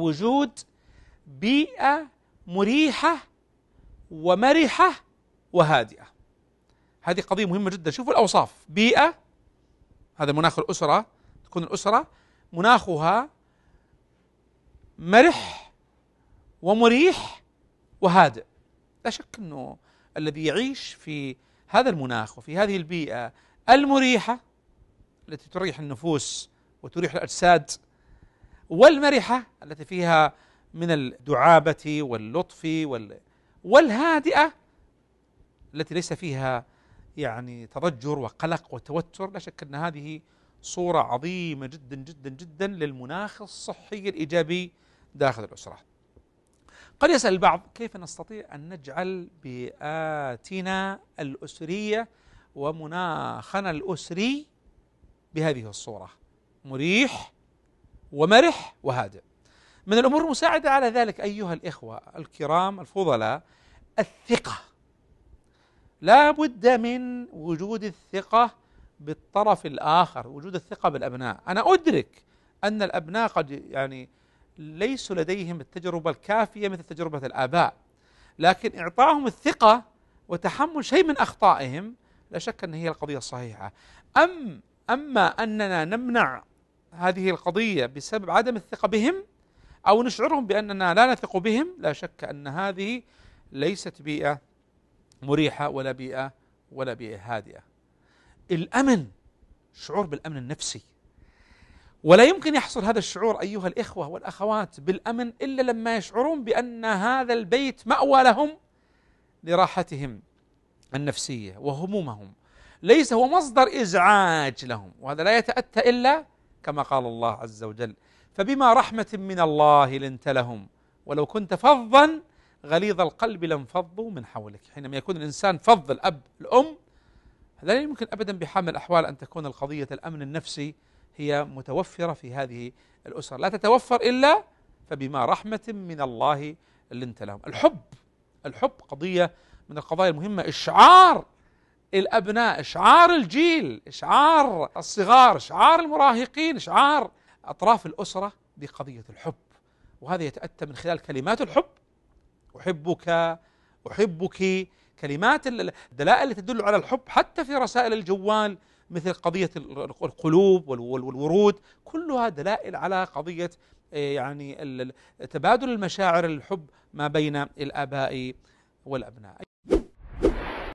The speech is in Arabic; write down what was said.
وجود بيئة مريحة ومرحة وهادئة هذه قضية مهمة جدا شوفوا الأوصاف بيئة هذا مناخ الأسرة تكون الأسرة مناخها مرح ومريح وهادئ لا شك أنه الذي يعيش في هذا المناخ وفي هذه البيئة المريحة التي تريح النفوس وتريح الأجساد والمرحة التي فيها من الدعابة واللطف وال والهادئة التي ليس فيها يعني تضجر وقلق وتوتر لا شك أن هذه صورة عظيمة جدا جدا جدا للمناخ الصحي الإيجابي داخل الأسرة قد يسأل البعض كيف نستطيع أن نجعل بيئاتنا الأسرية ومناخنا الأسري بهذه الصورة مريح ومرح وهادئ من الأمور المساعدة على ذلك أيها الإخوة الكرام الفضلاء الثقة لا بد من وجود الثقة بالطرف الآخر وجود الثقة بالأبناء أنا أدرك أن الأبناء قد يعني ليس لديهم التجربة الكافية مثل تجربة الآباء لكن إعطاهم الثقة وتحمل شيء من أخطائهم لا شك أن هي القضية الصحيحة أم أما أننا نمنع هذه القضية بسبب عدم الثقة بهم أو نشعرهم بأننا لا نثق بهم لا شك أن هذه ليست بيئة مريحة ولا بيئة ولا بيئة هادئة الأمن شعور بالأمن النفسي ولا يمكن يحصل هذا الشعور أيها الإخوة والأخوات بالأمن إلا لما يشعرون بأن هذا البيت مأوى لهم لراحتهم النفسية وهمومهم ليس هو مصدر إزعاج لهم وهذا لا يتأتى إلا كما قال الله عز وجل فبما رحمة من الله لنت لهم ولو كنت فظا غليظ القلب لانفضوا من حولك حينما يكون الإنسان فظ الأب الأم لا يمكن أبدا بحال الأحوال أن تكون القضية الأمن النفسي هي متوفرة في هذه الأسر لا تتوفر إلا فبما رحمة من الله لنت لهم الحب الحب قضية من القضايا المهمة إشعار الابناء اشعار الجيل اشعار الصغار اشعار المراهقين اشعار اطراف الاسره بقضيه الحب وهذا يتاتى من خلال كلمات الحب احبك احبك كلمات الدلائل التي تدل على الحب حتى في رسائل الجوال مثل قضيه القلوب والورود كلها دلائل على قضيه آه، يعني تبادل المشاعر الحب ما بين الاباء والابناء